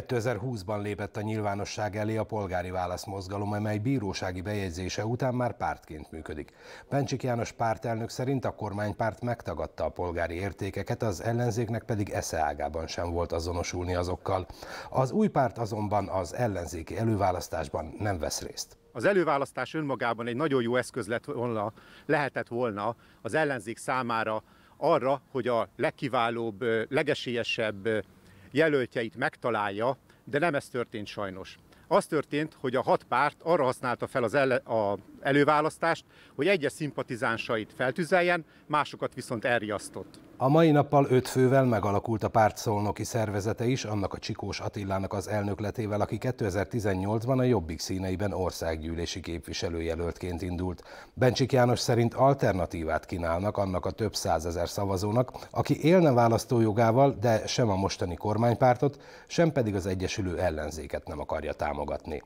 2020-ban lépett a nyilvánosság elé a polgári válaszmozgalom, amely bírósági bejegyzése után már pártként működik. Bencsik János pártelnök szerint a kormánypárt megtagadta a polgári értékeket, az ellenzéknek pedig eszeágában sem volt azonosulni azokkal. Az új párt azonban az ellenzéki előválasztásban nem vesz részt. Az előválasztás önmagában egy nagyon jó eszköz lett volna, lehetett volna az ellenzék számára arra, hogy a legkiválóbb, legesélyesebb jelöltjeit megtalálja, de nem ez történt sajnos. Az történt, hogy a hat párt arra használta fel az ele, a előválasztást, hogy egyes szimpatizánsait feltüzeljen, másokat viszont elriasztott. A mai nappal öt fővel megalakult a párt szolnoki szervezete is, annak a Csikós Attilának az elnökletével, aki 2018-ban a Jobbik színeiben országgyűlési képviselőjelöltként indult. Bencsik János szerint alternatívát kínálnak annak a több százezer szavazónak, aki élne választójogával, de sem a mostani kormánypártot, sem pedig az egyesülő ellenzéket nem akarja támogatni.